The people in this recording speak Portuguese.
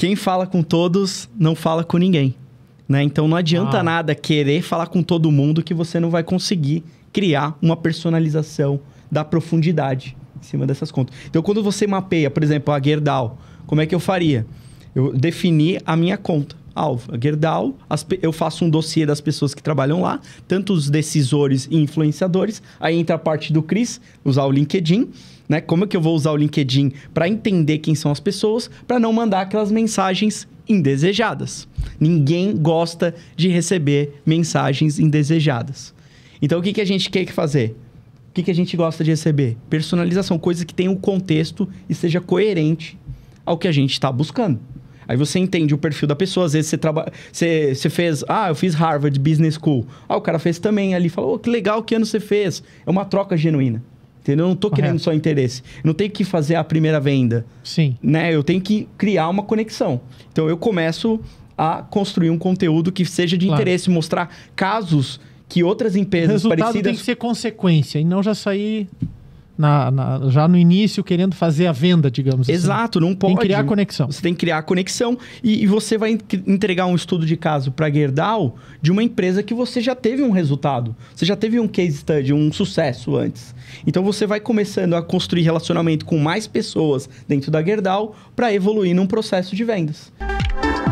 quem fala com todos não fala com ninguém. Né? Então não adianta ah. nada querer falar com todo mundo que você não vai conseguir criar uma personalização da profundidade em cima dessas contas. Então quando você mapeia, por exemplo, a Gerdau, como é que eu faria? Eu defini a minha conta. Alva, A Gerdau, as, eu faço um dossiê das pessoas que trabalham lá, tanto os decisores e influenciadores. Aí entra a parte do Cris, usar o LinkedIn. Né? Como é que eu vou usar o LinkedIn para entender quem são as pessoas, para não mandar aquelas mensagens indesejadas. Ninguém gosta de receber mensagens indesejadas. Então o que, que a gente quer que fazer? O que, que a gente gosta de receber? Personalização, coisa que tenha um contexto e seja coerente ao que a gente está buscando. Aí você entende o perfil da pessoa. Às vezes você trabalha. Você, você fez. Ah, eu fiz Harvard Business School. Ah, o cara fez também ali. Falou, oh, que legal, que ano você fez. É uma troca genuína. Entendeu? Eu não estou querendo só interesse. Eu não tenho que fazer a primeira venda. Sim. Né? Eu tenho que criar uma conexão. Então eu começo a construir um conteúdo que seja de claro. interesse, mostrar casos que outras empresas Resultado parecidas. tem que ser consequência e não já sair na, na, já no início querendo fazer a venda, digamos assim. Exato, assim. não pode. Tem que criar conexão. Você tem que criar conexão e, e você vai entregar um estudo de caso para a Gerdau de uma empresa que você já teve um resultado, você já teve um case study, um sucesso antes. Então você vai começando a construir relacionamento com mais pessoas dentro da Gerdau para evoluir num processo de vendas. Música